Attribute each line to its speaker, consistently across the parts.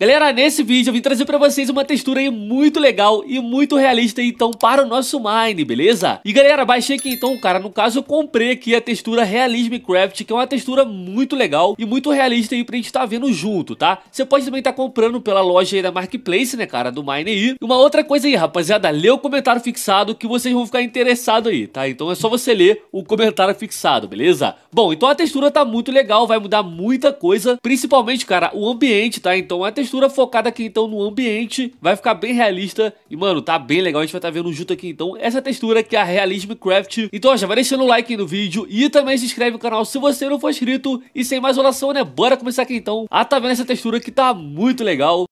Speaker 1: Galera, nesse vídeo eu vim trazer pra vocês uma textura aí muito legal e muito realista então para o nosso Mine, beleza? E galera, baixei aqui então, cara, no caso eu comprei aqui a textura Realism Craft, que é uma textura muito legal e muito realista aí pra gente estar tá vendo junto, tá? Você pode também estar tá comprando pela loja aí da Marketplace, né, cara, do Mine aí. E uma outra coisa aí, rapaziada, lê o comentário fixado que vocês vão ficar interessados aí, tá? Então é só você ler o comentário fixado, beleza? Bom, então a textura tá muito legal, vai mudar muita coisa, principalmente, cara, o ambiente, tá? Então a textura textura focada aqui então no ambiente, vai ficar bem realista e mano, tá bem legal, a gente vai estar tá vendo junto aqui então essa textura que é a Realism Craft. Então já vai deixando o like aí no vídeo e também se inscreve no canal se você não for inscrito e sem mais oração né, bora começar aqui então a tá vendo essa textura que tá muito legal.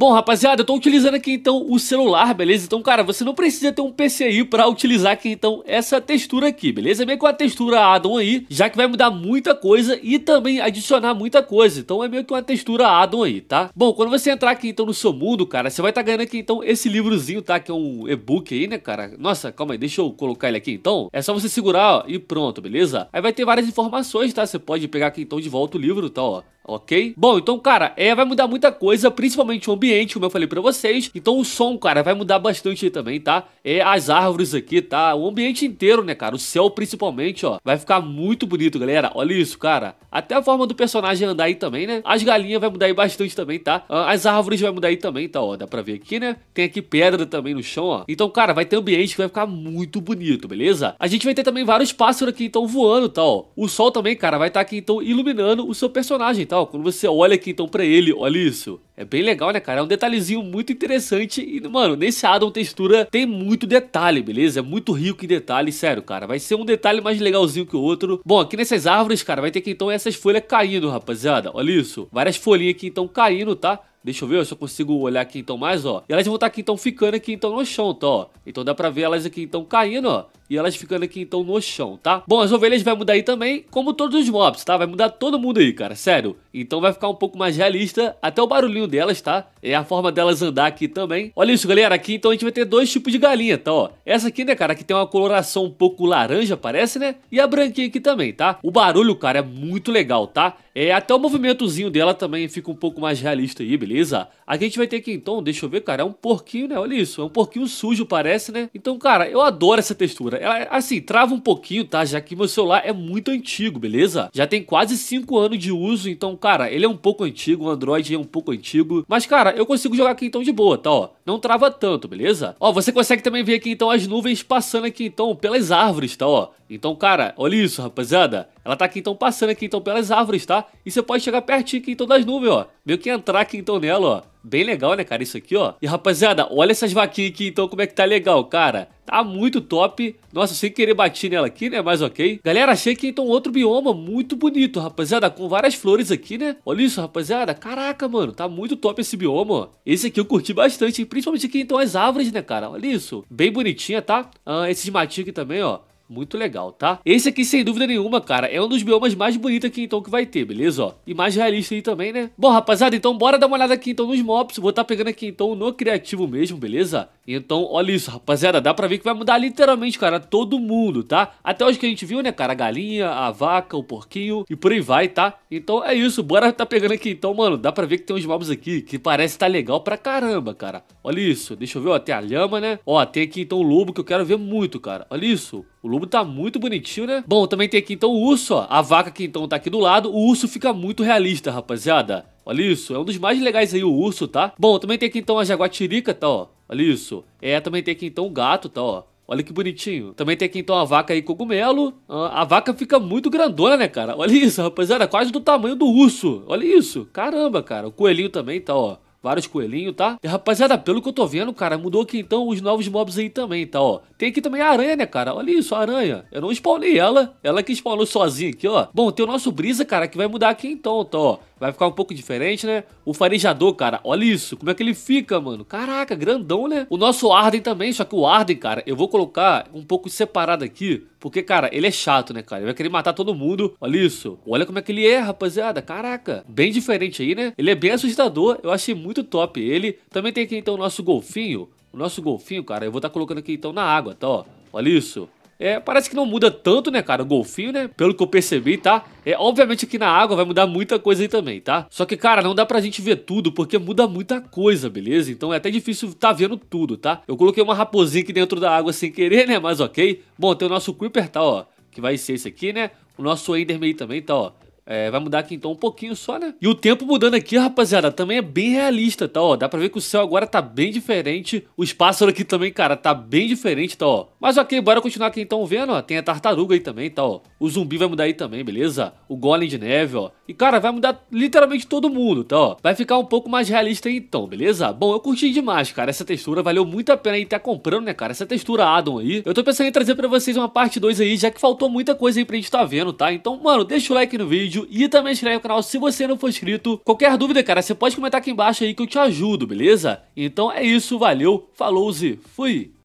Speaker 1: Bom, rapaziada, eu tô utilizando aqui então o celular, beleza? Então, cara, você não precisa ter um PCI para utilizar aqui então essa textura aqui, beleza? Meio com a textura addon aí, já que vai mudar muita coisa e também adicionar muita coisa. Então é meio que uma textura addon aí, tá? Bom, quando você entrar aqui então no seu mundo, cara, você vai estar tá ganhando aqui então esse livrozinho, tá? Que é um e-book aí, né, cara? Nossa, calma aí, deixa eu colocar ele aqui então. É só você segurar, ó, e pronto, beleza? Aí vai ter várias informações, tá? Você pode pegar aqui então de volta o livro, tá, ó ok? Bom, então, cara, é, vai mudar muita coisa, principalmente o ambiente, como eu falei pra vocês. Então o som, cara, vai mudar bastante também, tá? É, as árvores aqui, tá? O ambiente inteiro, né, cara? O céu, principalmente, ó, vai ficar muito bonito, galera. Olha isso, cara. Até a forma do personagem andar aí também, né? As galinhas vai mudar aí bastante também, tá? Ah, as árvores vai mudar aí também, tá? Ó, dá pra ver aqui, né? Tem aqui pedra também no chão, ó. Então, cara, vai ter ambiente que vai ficar muito bonito, beleza? A gente vai ter também vários pássaros aqui, então, voando, tá? Ó. O sol também, cara, vai estar tá aqui, então, iluminando o seu personagem, tá? legal. Quando você olha aqui então para ele, olha isso. É bem legal, né, cara? É um detalhezinho muito interessante. E, mano, nesse addon textura tem muito detalhe, beleza? É muito rico em detalhe, sério, cara. Vai ser um detalhe mais legalzinho que o outro. Bom, aqui nessas árvores, cara, vai ter que então essas folhas caindo, rapaziada. Olha isso. Várias folhinhas aqui então caindo, tá? Deixa eu ver, se eu consigo olhar aqui então mais, ó. E elas vão estar tá aqui então ficando aqui então no chão, tá, ó. Então dá pra ver elas aqui então caindo, ó. E elas ficando aqui então no chão, tá? Bom, as ovelhas vai mudar aí também, como todos os mobs, tá? Vai mudar todo mundo aí, cara, sério. Então vai ficar um pouco mais realista, até o barulhinho delas, tá? É a forma delas andar aqui também. Olha isso, galera, aqui então a gente vai ter dois tipos de galinha, tá? Ó, essa aqui, né, cara, que tem uma coloração um pouco laranja, parece, né? E a branquinha aqui também, tá? O barulho, cara, é muito legal, tá? É, até o movimentozinho dela também fica um pouco mais realista aí, beleza? Aqui a gente vai ter aqui, então, deixa eu ver, cara, é um porquinho, né? Olha isso, é um porquinho sujo, parece, né? Então, cara, eu adoro essa textura. Ela, assim, trava um pouquinho, tá? Já que meu celular é muito antigo, beleza? Já tem quase 5 anos de uso, então, cara, ele é um pouco antigo, o Android é um pouco antigo. Mas, cara, eu consigo jogar aqui então de boa, tá? Ó, não trava tanto, beleza? Ó, você consegue também ver aqui então as nuvens passando aqui então pelas árvores, tá? Ó, então, cara, olha isso, rapaziada. Ela tá aqui então passando aqui então pelas árvores, tá? E você pode chegar pertinho aqui então das nuvens, ó. Meio que entrar aqui então nela, ó. Bem legal, né, cara? Isso aqui, ó. E, rapaziada, olha essas vaquinhas aqui, então, como é que tá legal, cara. Tá muito top. Nossa, sem querer bati nela aqui, né? Mas ok. Galera, achei que então outro bioma muito bonito, rapaziada. Com várias flores aqui, né? Olha isso, rapaziada. Caraca, mano. Tá muito top esse bioma, ó. Esse aqui eu curti bastante. Principalmente aqui, então, as árvores, né, cara? Olha isso. Bem bonitinha, tá? Ah, esses matinhos aqui também, ó. Muito legal, tá? Esse aqui, sem dúvida nenhuma, cara, é um dos biomas mais bonitos aqui, então, que vai ter, beleza? Ó, e mais realista aí também, né? Bom, rapaziada, então bora dar uma olhada aqui, então, nos mobs. Vou estar tá pegando aqui, então, no criativo mesmo, beleza? Então, olha isso, rapaziada, dá pra ver que vai mudar literalmente, cara, todo mundo, tá? Até hoje que a gente viu, né, cara, a galinha, a vaca, o porquinho e por aí vai, tá? Então, é isso, bora tá pegando aqui. Então, mano, dá pra ver que tem uns mobs aqui que parece tá legal pra caramba, cara. Olha isso, deixa eu ver, ó, tem a lhama, né? Ó, tem aqui, então, o lobo que eu quero ver muito, cara. Olha isso, o lobo tá muito bonitinho, né? Bom, também tem aqui então o urso, ó. A vaca que então tá aqui do lado. O urso fica muito realista, rapaziada. Olha isso, é um dos mais legais aí o urso, tá? Bom, também tem aqui então a jaguatirica, tá, ó. Olha isso. É, também tem aqui então o gato, tá, ó. Olha que bonitinho. Também tem aqui então a vaca aí cogumelo. Ah, a vaca fica muito grandona, né, cara? Olha isso, rapaziada. Quase do tamanho do urso. Olha isso. Caramba, cara. O coelhinho também tá, ó. Vários coelhinhos, tá? E, rapaziada, pelo que eu tô vendo, cara, mudou aqui então os novos mobs aí também, tá, ó. Tem aqui também a aranha, né, cara? Olha isso, a aranha. Eu não spawnei ela. Ela que spawnou sozinha aqui, ó. Bom, tem o nosso brisa, cara, que vai mudar aqui então, tá, ó. Vai ficar um pouco diferente, né? O farejador, cara, olha isso. Como é que ele fica, mano? Caraca, grandão, né? O nosso Arden também, só que o Arden, cara, eu vou colocar um pouco separado aqui. Porque, cara, ele é chato, né, cara? Ele vai querer matar todo mundo. Olha isso. Olha como é que ele é, rapaziada. Caraca. Bem diferente aí, né? Ele é bem assustador. Eu achei muito muito top ele. Também tem aqui então o nosso golfinho. O nosso golfinho, cara, eu vou estar tá colocando aqui então na água, tá? Ó. Olha isso. É, parece que não muda tanto, né, cara? O golfinho, né? Pelo que eu percebi, tá? É, obviamente aqui na água vai mudar muita coisa aí também, tá? Só que, cara, não dá pra gente ver tudo, porque muda muita coisa, beleza? Então é até difícil tá vendo tudo, tá? Eu coloquei uma raposinha aqui dentro da água sem querer, né? Mas ok. Bom, tem o nosso Creeper, tá, ó. Que vai ser esse aqui, né? O nosso Enderman também, tá, ó. É, vai mudar aqui então um pouquinho só, né? E o tempo mudando aqui, rapaziada, também é bem realista, tá? Ó, dá pra ver que o céu agora tá bem diferente. Os pássaros aqui também, cara, tá bem diferente, tá? Ó. Mas ok, bora continuar aqui então vendo, ó. Tem a tartaruga aí também, tá? Ó. O zumbi vai mudar aí também, beleza? O golem de neve, ó. E, cara, vai mudar literalmente todo mundo, tá? Ó. Vai ficar um pouco mais realista aí então, beleza? Bom, eu curti demais, cara. Essa textura valeu muito a pena aí estar tá comprando, né, cara? Essa textura Adam aí. Eu tô pensando em trazer pra vocês uma parte 2 aí, já que faltou muita coisa aí pra gente tá vendo, tá? Então, mano, deixa o like no vídeo vídeo e também inscreve no canal se você não for inscrito. Qualquer dúvida, cara, você pode comentar aqui embaixo aí que eu te ajudo, beleza? Então é isso, valeu, falou se fui!